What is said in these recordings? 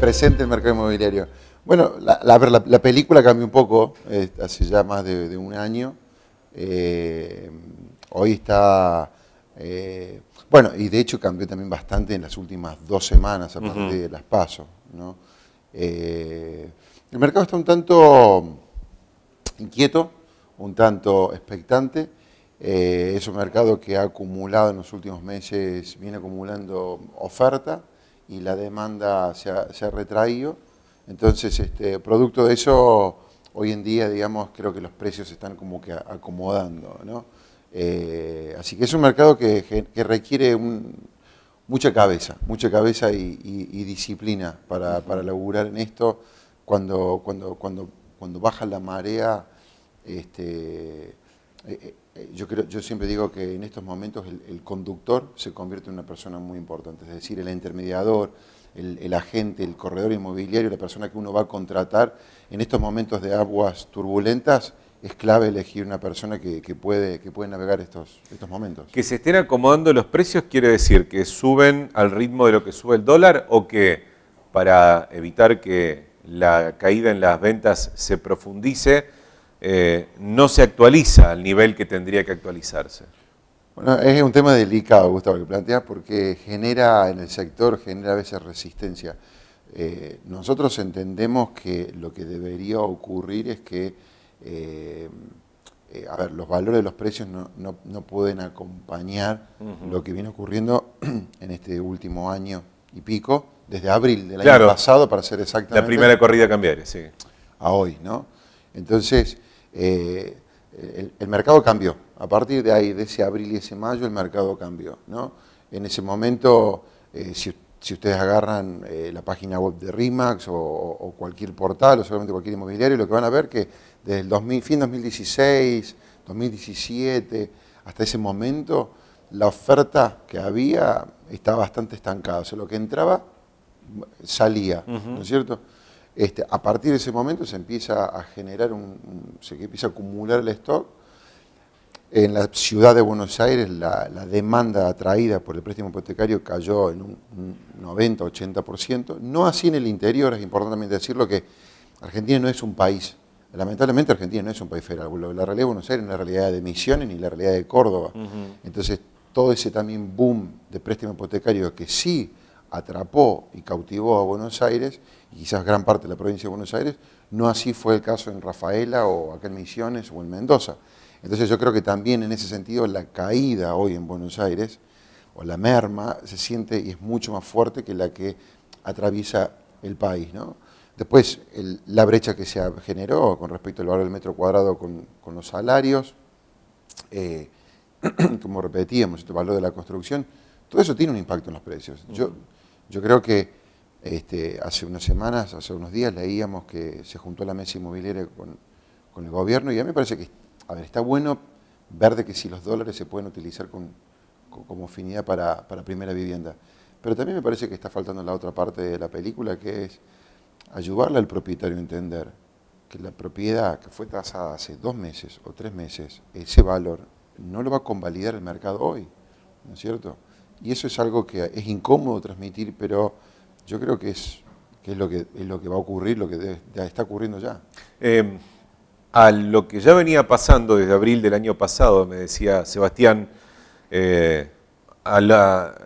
presente el mercado inmobiliario. Bueno, la, la, película cambió un poco, eh, hace ya más de, un año. Eh, hoy está... Eh, bueno, y de hecho cambió también bastante en las últimas dos semanas, a de las pasos. el mercado está un tanto inquieto, un tanto expectante. es un mercado que ha acumulado en los últimos meses, viene acumulando oferta y la demanda se ha, retraído. Entonces, este, producto de eso, hoy en día, digamos, creo que los precios se están como que acomodando, ¿no? Eh, así que es un mercado que, requiere mucha cabeza, mucha cabeza y, disciplina para, para, laburar en esto. Cuando, cuando, cuando, cuando baja la marea, este, eh, eh, eh, yo, siempre digo que en estos momentos el, conductor se convierte en una persona muy importante, es decir, el intermediador, el, agente, el corredor inmobiliario, la persona que uno va a contratar, en estos momentos de aguas turbulentas, es clave elegir una persona que, puede, que puede navegar estos, estos momentos. Que se estén acomodando los precios quiere decir que suben al ritmo de lo que sube el dólar o que para evitar que la caída en las ventas se profundice, eh, no se actualiza al nivel que tendría que actualizarse. Bueno, es un tema delicado, Gustavo, que planteas, porque genera en el sector, genera a veces resistencia. Eh, nosotros entendemos que lo que debería ocurrir es que, eh, a ver, los valores de los precios no, pueden acompañar lo que viene ocurriendo en este último año y pico, desde abril del año pasado, para ser exactamente. La primera corrida cambiaria, sí. A hoy, ¿no? Entonces, eh, el, mercado cambió. A partir de ahí, de ese abril y ese mayo, el mercado cambió. ¿no? En ese momento, eh, si, ustedes agarran eh, la página web de RIMAX o, cualquier portal o solamente cualquier inmobiliario, lo que van a ver que desde el fin fin 2016, 2017, hasta ese momento, la oferta que había estaba bastante estancada. O sea, lo que entraba salía, ¿no es cierto? Este, a partir de ese momento se empieza a generar, un, se empieza a acumular el stock. En la ciudad de Buenos Aires la, demanda atraída por el préstamo hipotecario cayó en un, 90-80%, no así en el interior, es importante decirlo que Argentina no es un país, lamentablemente Argentina no es un país federal, la realidad de Buenos Aires no es la realidad de Misiones ni la realidad de Córdoba. Entonces todo ese también boom de préstamo hipotecario que sí atrapó y cautivó a Buenos Aires, y quizás gran parte de la provincia de Buenos Aires, no así fue el caso en Rafaela o acá en Misiones o en Mendoza. Entonces yo creo que también en ese sentido la caída hoy en Buenos Aires o la merma se siente y es mucho más fuerte que la que atraviesa el país. Después la brecha que se generó con respecto al valor del metro cuadrado con, los salarios, eh, como repetíamos, este valor de la construcción, todo eso tiene un impacto en los precios. Yo, yo creo que este, hace unas semanas, hace unos días leíamos que se juntó la mesa inmobiliaria con, el gobierno y a mí me parece que, a ver, está bueno ver de que si los dólares se pueden utilizar como afinidad para, primera vivienda. Pero también me parece que está faltando la otra parte de la película, que es ayudarle al propietario a entender que la propiedad que fue trazada hace dos meses o tres meses, ese valor no lo va a convalidar el mercado hoy, ¿no es cierto? Y eso es algo que es incómodo transmitir, pero yo creo que es, es, lo, que, es lo que va a ocurrir, lo que está ocurriendo ya. Em, a lo que ya venía pasando desde abril del año pasado, me decía Sebastián, eh, a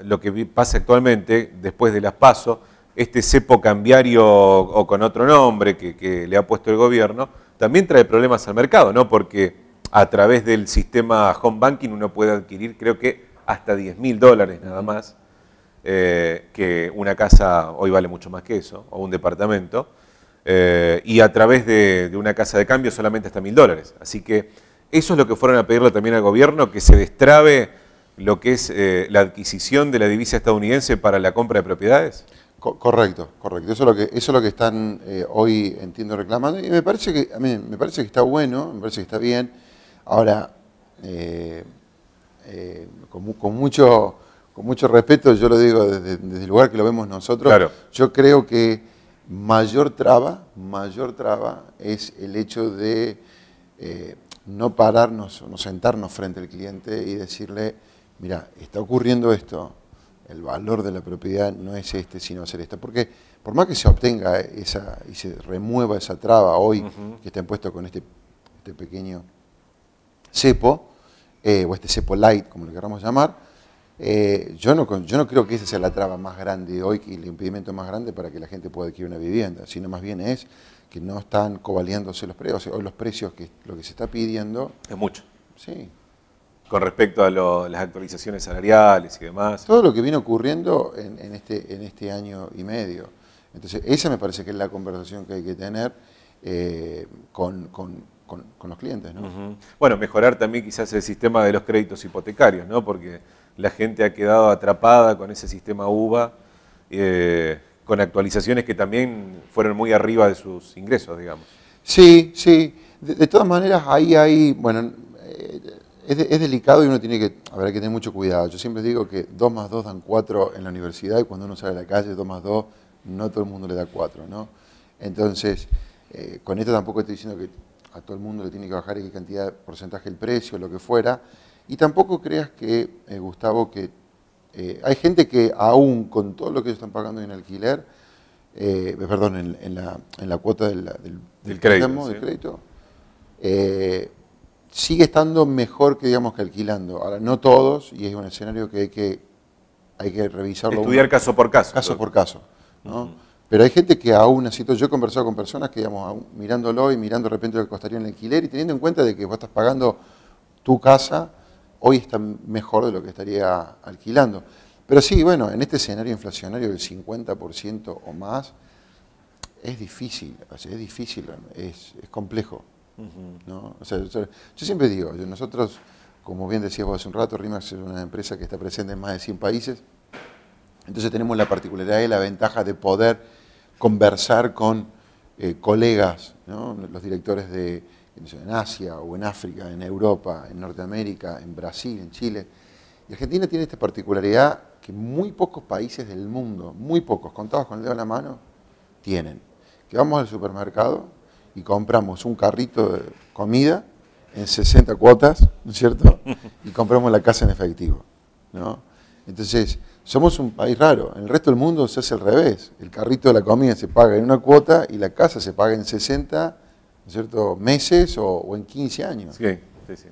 lo que pasa actualmente, después de las pasos, este cepo cambiario o con otro nombre que, que, le ha puesto el gobierno, también trae problemas al mercado, ¿no? Porque a través del sistema home banking uno puede adquirir, creo que hasta 10 mil dólares nada más, eh, que una casa hoy vale mucho más que eso, o un departamento, eh, y a través de, una casa de cambio solamente hasta mil dólares. Así que eso es lo que fueron a pedirle también al gobierno, que se destrabe lo que es eh, la adquisición de la divisa estadounidense para la compra de propiedades. correcto, correcto. Eso es lo que, eso lo que están hoy, entiendo, reclamando. Y me parece que, me parece que está bueno, me parece que está bien. Ahora, eh, con, mucho, con mucho respeto, yo lo digo desde, el lugar que lo vemos nosotros, yo creo que mayor traba, mayor traba es el hecho de eh, no pararnos, o no sentarnos frente al cliente y decirle, mira, está ocurriendo esto, el valor de la propiedad no es este, sino hacer esto. Porque por más que se obtenga esa y se remueva esa traba hoy que está impuesto con este, este pequeño cepo, eh, o este cepo como lo queramos llamar, eh, yo, no, yo no creo que esa sea la traba más grande hoy y el impedimento más grande para que la gente pueda adquirir una vivienda, sino más bien es que no están covaliándose los precios, o los precios que lo que se está pidiendo... Es mucho. Sí. Con respecto a las actualizaciones salariales y demás. Todo lo que viene ocurriendo en, este, en este año y medio. Entonces, esa me parece que es la conversación que hay que tener eh, con con, los clientes. Bueno, mejorar también quizás el sistema de los créditos hipotecarios, ¿no? porque la gente ha quedado atrapada con ese sistema UVA, eh, con actualizaciones que también fueron muy arriba de sus ingresos, digamos. Sí, sí. De, todas maneras, ahí hay, bueno, eh, es, delicado y uno tiene que, habrá que tener mucho cuidado. Yo siempre digo que 2 más 2 dan 4 en la universidad y cuando uno sale a la calle, 2 más 2, no todo el mundo le da 4, ¿no? Entonces, eh, con esto tampoco estoy diciendo que a todo el mundo le tiene que bajar qué cantidad porcentaje el precio, lo que fuera, y tampoco creas que, eh, Gustavo, que eh, hay gente que aún con todo lo que ellos están pagando en alquiler, eh, perdón, en, la, en, la, cuota del, del, crédito, sigue estando mejor que, digamos, que alquilando. Ahora, no todos, y es un escenario que hay que, hay que revisarlo. Estudiar caso por caso. Caso por caso, ¿no? Pero hay gente que aún así, yo he conversado con personas que, digamos, mirándolo y mirando de repente lo que costaría el alquiler y teniendo en cuenta de que vos estás pagando tu casa, hoy está mejor de lo que estaría alquilando. Pero sí, bueno, en este escenario inflacionario del 50% o más, es difícil, es difícil, es, complejo. yo, yo siempre digo, nosotros, como bien decías vos hace un rato, RIMAX es una empresa que está presente en más de 100 países, entonces tenemos la particularidad y la ventaja de poder conversar con eh, colegas, los directores de, en Asia o en África, en Europa, en Norteamérica, en Brasil, en Chile. Y Argentina tiene esta particularidad que muy pocos países del mundo, muy pocos, contados con el dedo en la mano, tienen. Que vamos al supermercado y compramos un carrito de comida en 60 cuotas, ¿no es cierto? Y compramos la casa en efectivo, ¿no? Entonces, somos un país raro. En el resto del mundo se hace al revés. El carrito de la comida se paga en una cuota y la casa se paga en 60 cierto? meses o, en 15 años. Sí, sí, sí.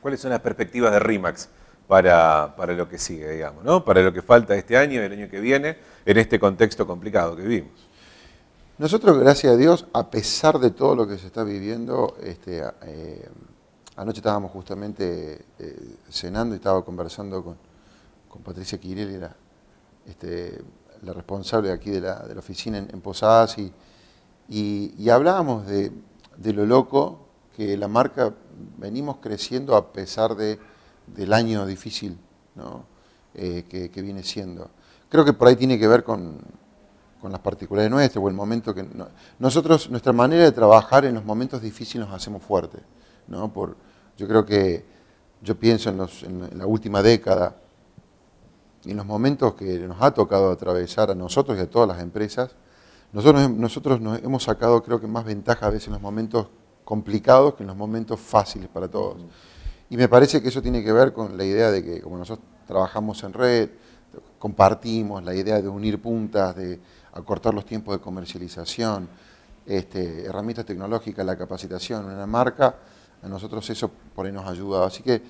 ¿Cuáles son las perspectivas de RIMAX para, lo que sigue, digamos, para lo que falta este año y el año que viene en este contexto complicado que vivimos? Nosotros, gracias a Dios, a pesar de todo lo que se está viviendo, este, eh, anoche estábamos justamente eh, cenando y estaba conversando con, con Patricia Quirel, era este, la responsable aquí de la, oficina en, Posadas, y, hablábamos de, lo loco que la marca venimos creciendo a pesar del año difícil eh, que, viene siendo. Creo que por ahí tiene que ver con, las particulares nuestras o el momento que... nosotros, nuestra manera de trabajar en los momentos difíciles nos hacemos fuertes. ¿no? yo creo que, yo pienso en, en la última década, en los momentos que nos ha tocado atravesar a nosotros y a todas las empresas, nosotros, nosotros nos hemos sacado creo que más ventaja a veces en los momentos complicados que en los momentos fáciles para todos. Y me parece que eso tiene que ver con la idea de que como nosotros trabajamos en red, compartimos, la idea de unir puntas, de acortar los tiempos de comercialización, este, herramientas tecnológicas, la capacitación, una marca, a nosotros eso por ahí nos ayudado. Así que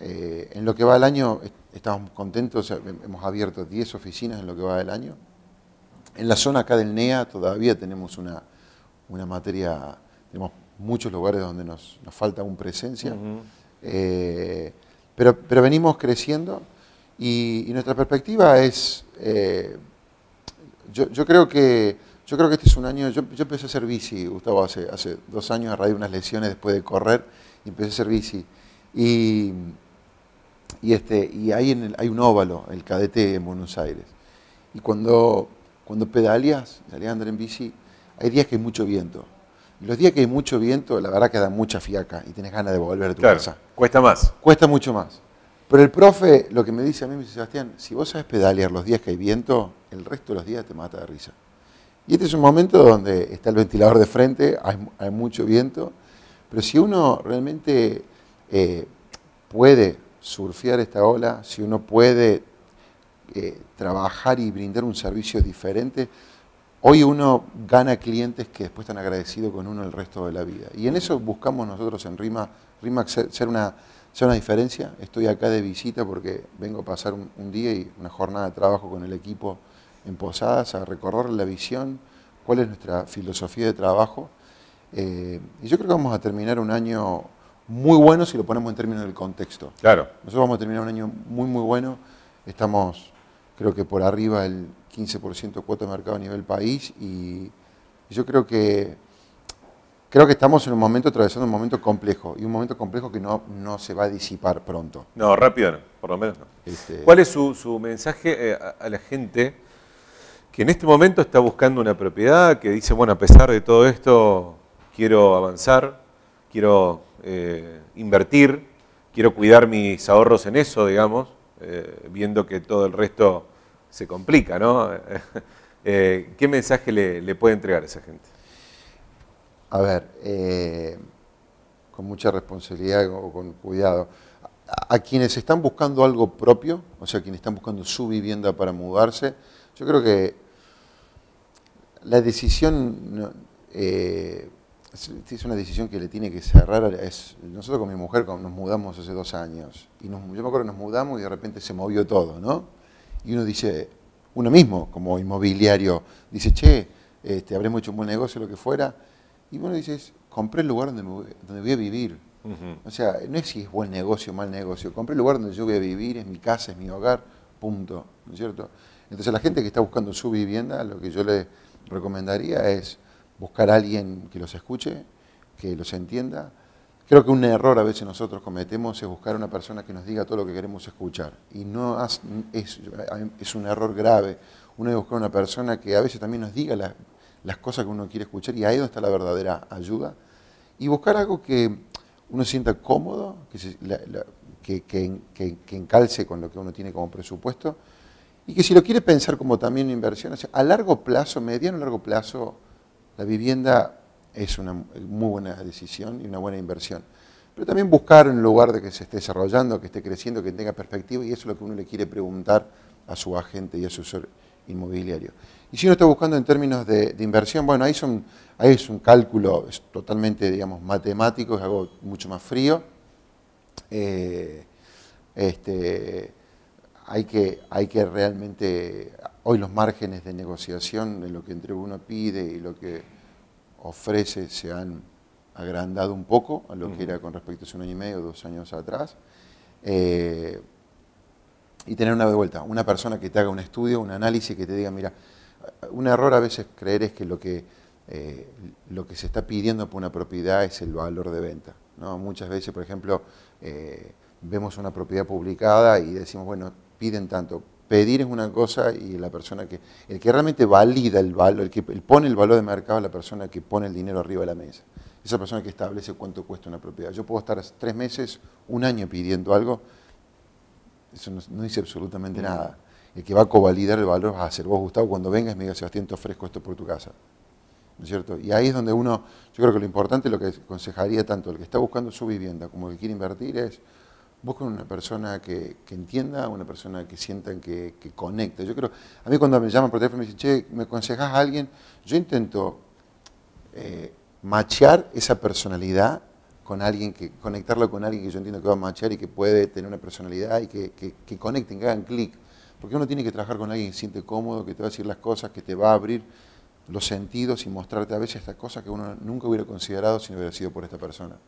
eh, en lo que va el año estamos contentos, hemos abierto 10 oficinas en lo que va del año. En la zona acá del NEA todavía tenemos una, materia, tenemos muchos lugares donde nos, falta aún presencia, eh, pero, pero, venimos creciendo y, nuestra perspectiva es, eh, yo, creo que, yo creo que este es un año, yo, empecé a hacer bici, Gustavo, hace, hace dos años a raíz de unas lesiones después de correr, empecé a hacer bici. Y, y, este, y en hay un óvalo, el cadete en Buenos Aires. Y cuando, cuando pedaleas, salías en bici, hay días que hay mucho viento. Y los días que hay mucho viento, la verdad que da mucha fiaca y tenés ganas de volver a tu casa. Cuesta más. Cuesta mucho más. Pero el profe lo que me dice a mí, me Sebastián, si vos sabes pedalear los días que hay viento, el resto de los días te mata de risa. Y este es un momento donde está el ventilador de frente, hay, mucho viento, pero si uno realmente eh, puede surfear esta ola, si uno puede eh, trabajar y brindar un servicio diferente, hoy uno gana clientes que después están agradecidos con uno el resto de la vida. Y en eso buscamos nosotros en RIMA, rima ser una, una diferencia. Estoy acá de visita porque vengo a pasar un, día y una jornada de trabajo con el equipo en Posadas, a recorrer la visión, cuál es nuestra filosofía de trabajo. Eh, y yo creo que vamos a terminar un año muy bueno si lo ponemos en términos del contexto. Claro. Nosotros vamos a terminar un año muy, muy bueno. Estamos, creo que por arriba del 15% cuota de mercado a nivel país y yo creo que creo que estamos en un momento, atravesando un momento complejo y un momento complejo que no, no se va a disipar pronto. No, rápido por lo menos no. Este ¿Cuál es su, mensaje eh, a la gente que en este momento está buscando una propiedad, que dice, bueno, a pesar de todo esto, quiero avanzar, quiero eh, invertir, quiero cuidar mis ahorros en eso, digamos, eh, viendo que todo el resto se complica, ¿no? Eh, ¿Qué mensaje le, puede entregar a esa gente? A ver, con mucha responsabilidad o con cuidado. A, quienes están buscando algo propio, o sea, quienes están buscando su vivienda para mudarse, yo creo que la decisión es una decisión que le tiene que cerrar. Es, nosotros con mi mujer nos mudamos hace dos años. Y nos, yo me acuerdo que nos mudamos y de repente se movió todo, ¿no? Y uno dice, uno mismo, como inmobiliario, dice, che, este, habré hecho un buen negocio, lo que fuera. Y uno dice, compré el lugar donde, voy, a vivir. O sea, no es si es buen negocio o mal negocio. Compré el lugar donde yo voy a vivir, es mi casa, es mi hogar, punto. ¿No es cierto? Entonces, la gente que está buscando su vivienda, lo que yo le recomendaría es buscar a alguien que los escuche, que los entienda. Creo que un error a veces nosotros cometemos es buscar a una persona que nos diga todo lo que queremos escuchar. Y no es, un error grave. Uno debe buscar a una persona que a veces también nos diga las, cosas que uno quiere escuchar y ahí donde está la verdadera ayuda. Y buscar algo que uno sienta cómodo, que, que, encalce con lo que uno tiene como presupuesto. Y que si lo quiere pensar como también una inversión, a largo plazo, mediano a largo plazo, la vivienda es una muy buena decisión y una buena inversión. Pero también buscar un lugar de que se esté desarrollando, que esté creciendo, que tenga perspectiva, y eso es lo que uno le quiere preguntar a su agente y a su inmobiliario. Y si uno está buscando en términos de, inversión, bueno, ahí, es un cálculo totalmente, digamos, matemático, es algo mucho más frío. Eh, este, hay que, hay que realmente, hoy los márgenes de negociación de lo que entre uno pide y lo que ofrece se han agrandado un poco a lo que era con respecto a un año y medio, dos años atrás. Eh, y tener una de vuelta, una persona que te haga un estudio, un análisis, que te diga, mira, un error a veces creer es que lo que, eh, lo que se está pidiendo por una propiedad es el valor de venta. Muchas veces, por ejemplo, eh, vemos una propiedad publicada y decimos, bueno, piden tanto. Pedir es una cosa y la persona que, el que realmente valida el valor, el que pone el valor de mercado es la persona que pone el dinero arriba de la mesa. Esa persona que establece cuánto cuesta una propiedad. Yo puedo estar tres meses, un año pidiendo algo, eso no, dice absolutamente mm. nada. El que va a covalidar el valor va a ser vos, Gustavo, cuando vengas me digas, Sebastián, te ofrezco esto por tu casa. ¿No es cierto? Y ahí es donde uno, yo creo que lo importante, lo que aconsejaría tanto el que está buscando su vivienda como el que quiere invertir es con una persona que, entienda, una persona que sientan que, conecta. Yo creo, a mí cuando me llaman por teléfono y me dicen, che, ¿me aconsejas a alguien? Yo intento eh, machear esa personalidad con alguien, que conectarlo con alguien que yo entiendo que va a machear y que puede tener una personalidad y que, que conecten, que hagan clic. Porque uno tiene que trabajar con alguien que siente cómodo, que te va a decir las cosas, que te va a abrir los sentidos y mostrarte a veces estas cosas que uno nunca hubiera considerado si no hubiera sido por esta persona.